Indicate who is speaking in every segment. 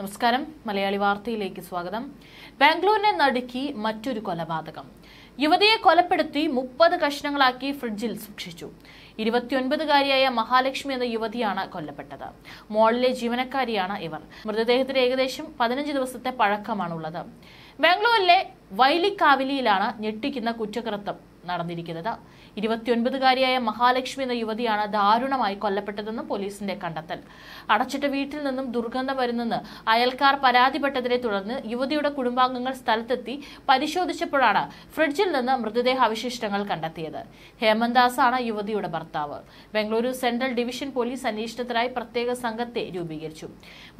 Speaker 1: നമസ്കാരം മലയാളി വാർത്തയിലേക്ക് സ്വാഗതം ബാംഗ്ലൂരിനെ നടുക്കി മറ്റൊരു കൊലപാതകം യുവതിയെ കൊലപ്പെടുത്തി മുപ്പത് കഷ്ണങ്ങളാക്കി ഫ്രിഡ്ജിൽ സൂക്ഷിച്ചു ഇരുപത്തിയൊൻപതുകാരിയായ മഹാലക്ഷ്മി എന്ന യുവതിയാണ് കൊല്ലപ്പെട്ടത് മോളിലെ ജീവനക്കാരിയാണ് ഇവർ മൃതദേഹത്തിന് ഏകദേശം പതിനഞ്ച് ദിവസത്തെ പഴക്കമാണുള്ളത് ബാംഗ്ലൂരിലെ വൈലിക്കാവിലിയിലാണ് ഞെട്ടിക്കുന്ന കുറ്റകൃത്യം നടന്നിരിക്കുന്നത് ഇരുപത്തിയൊൻപതുകാരിയായ മഹാലക്ഷ്മി എന്ന യുവതിയാണ് ദാരുണമായി കൊല്ലപ്പെട്ടതെന്നും പോലീസിന്റെ കണ്ടെത്തൽ അടച്ചിട്ട വീട്ടിൽ നിന്നും ദുർഗന്ധം വരുന്നെന്ന് അയൽക്കാർ പരാതിപ്പെട്ടതിനെ തുടർന്ന് യുവതിയുടെ കുടുംബാംഗങ്ങൾ സ്ഥലത്തെത്തി പരിശോധിച്ചപ്പോഴാണ് ഫ്രിഡ്ജിൽ നിന്ന് മൃതദേഹ അവശിഷ്ടങ്ങൾ കണ്ടെത്തിയത് ഹേമന്ദാസാണ് യുവതിയുടെ ഭർത്താവ് ബംഗളൂരു സെൻട്രൽ ഡിവിഷൻ പോലീസ് അന്വേഷണത്തിനായി പ്രത്യേക സംഘത്തെ രൂപീകരിച്ചു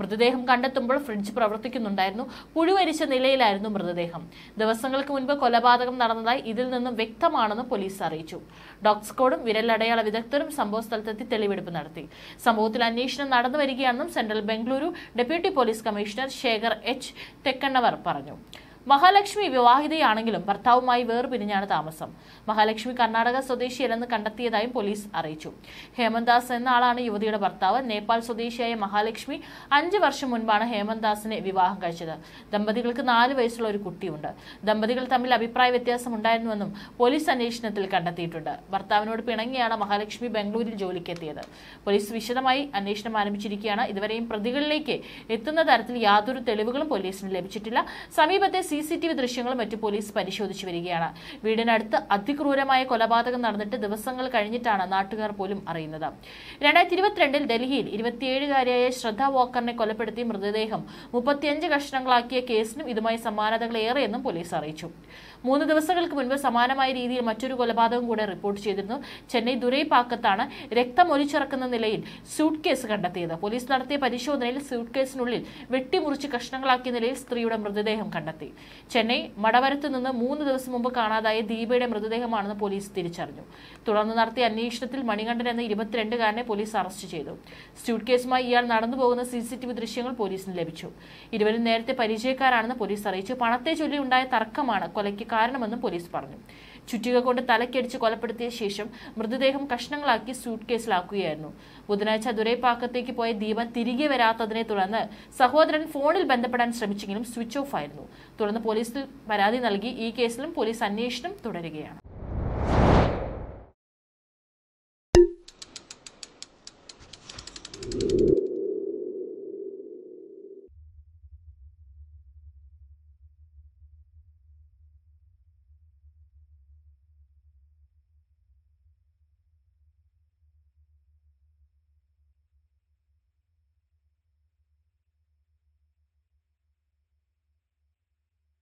Speaker 1: മൃതദേഹം കണ്ടെത്തുമ്പോൾ ഫ്രിഡ്ജ് പ്രവർത്തിക്കുന്നുണ്ടായിരുന്നു പുഴുവരിച്ച നിലയിലായിരുന്നു മൃതദേഹം ദിവസങ്ങൾക്ക് മുൻപ് കൊലപാതകം നടന്നതായി ഇതിൽ നിന്നും വ്യക്തം സംഭവമാണെന്ന് പോലീസ് അറിയിച്ചു ഡോഗ് സ്കോഡും വിരലടയാള വിദഗ്ധരും സംഭവസ്ഥലത്തെത്തി തെളിവെടുപ്പ് നടത്തി സംഭവത്തിൽ അന്വേഷണം നടന്നുവരികയാണെന്നും central Bengaluru deputy police commissioner Shekhar H Thekkannavar പറഞ്ഞു മഹാലക്ഷ്മി വിവാഹിതയാണെങ്കിലും ഭർത്താവുമായി വേർപിരിഞ്ഞാണ് താമസം മഹാലക്ഷ്മി കർണാടക സ്വദേശിയല്ലെന്ന് കണ്ടെത്തിയതായും പോലീസ് അറിയിച്ചു ഹേമന്ദാസ് എന്ന ആളാണ് യുവതിയുടെ ഭർത്താവ് നേപ്പാൾ സ്വദേശിയായ മഹാലക്ഷ്മി അഞ്ച് വർഷം മുൻപാണ് ഹേമന്ദാസിനെ വിവാഹം കഴിച്ചത് ദമ്പതികൾക്ക് നാല് വയസ്സുള്ള ഒരു കുട്ടിയുണ്ട് ദമ്പതികൾ തമ്മിൽ അഭിപ്രായ വ്യത്യാസം ഉണ്ടായിരുന്നുവെന്നും പോലീസ് അന്വേഷണത്തിൽ കണ്ടെത്തിയിട്ടുണ്ട് ഭർത്താവിനോട് പിണങ്ങിയാണ് മഹാലക്ഷ്മി ബംഗളൂരിൽ ജോലിക്കെത്തിയത് പോലീസ് വിശദമായി അന്വേഷണം ആരംഭിച്ചിരിക്കുകയാണ് ഇതുവരെയും പ്രതികളിലേക്ക് എത്തുന്ന തരത്തിൽ യാതൊരു തെളിവുകളും പോലീസിന് ലഭിച്ചിട്ടില്ല സമീപത്തെ സി സി ടി വി ദൃശ്യങ്ങളും മറ്റു പോലീസ് പരിശോധിച്ചു വരികയാണ് വീടിനടുത്ത് അതിക്രൂരമായ കൊലപാതകം നടന്നിട്ട് ദിവസങ്ങൾ കഴിഞ്ഞിട്ടാണ് നാട്ടുകാർ പോലും അറിയുന്നത് രണ്ടായിരത്തി ഇരുപത്തിരണ്ടിൽ ഡൽഹിയിൽ ഇരുപത്തിയേഴുകാരിയായ ശ്രദ്ധ വോക്കറിനെ കൊലപ്പെടുത്തിയ മൃതദേഹം മുപ്പത്തിയഞ്ച് കഷ്ണങ്ങളാക്കിയ കേസിനും ഇതുമായി സമാനതകളേറെയെന്നും പോലീസ് അറിയിച്ചു മൂന്ന് ദിവസങ്ങൾക്ക് മുൻപ് സമാനമായ രീതിയിൽ മറ്റൊരു കൊലപാതകം കൂടെ റിപ്പോർട്ട് ചെയ്തിരുന്നു ചെന്നൈ ദുരൈ പാക്കത്താണ് രക്തം ഒലിച്ചിറക്കുന്ന നിലയിൽ സ്യൂട്ട് കേസ് കണ്ടെത്തിയത് പോലീസ് നടത്തിയ പരിശോധനയിൽ സ്യൂട്ട് കേസിനുള്ളിൽ വെട്ടിമുറിച്ച് കഷ്ണങ്ങളാക്കിയ നിലയിൽ സ്ത്രീയുടെ മൃതദേഹം കണ്ടെത്തി ചെന്നൈ മടവരത്ത് നിന്ന് മൂന്ന് ദിവസം മുമ്പ് കാണാതായ ദീപയുടെ മൃതദേഹമാണെന്ന് പോലീസ് തിരിച്ചറിഞ്ഞു തുടർന്ന് നടത്തിയ അന്വേഷണത്തിൽ മണികണ്ഠൻ എന്ന ഇരുപത്തിരണ്ടുകാരനെ പോലീസ് അറസ്റ്റ് ചെയ്തു സ്യൂട്ട് കേസുമായി ഇയാൾ നടന്നുപോകുന്ന സി സി ടി വി ദൃശ്യങ്ങൾ പോലീസിന് ലഭിച്ചു ഇരുവരും നേരത്തെ പരിചയക്കാരാണെന്ന് പോലീസ് അറിയിച്ചു പണത്തെ ചൊല്ലി ഉണ്ടായ തർക്കമാണ് കൊലയ്ക്ക് കാരണമെന്നും പോലീസ് പറഞ്ഞു ചുറ്റിക കൊണ്ട് തലക്കടിച്ച് കൊലപ്പെടുത്തിയ ശേഷം മൃതദേഹം കഷ്ണങ്ങളാക്കി സ്യൂട്ട് കേസിലാക്കുകയായിരുന്നു ബുധനാഴ്ച ദുരൈപാക്കത്തേക്ക് പോയ ദീപൻ തിരികെ വരാത്തതിനെ തുടർന്ന് സഹോദരൻ ഫോണിൽ ബന്ധപ്പെടാൻ ശ്രമിച്ചെങ്കിലും സ്വിച്ച് ഓഫ് ആയിരുന്നു തുടർന്ന് പോലീസിൽ പരാതി നൽകി ഈ കേസിലും പോലീസ് അന്വേഷണം തുടരുകയാണ്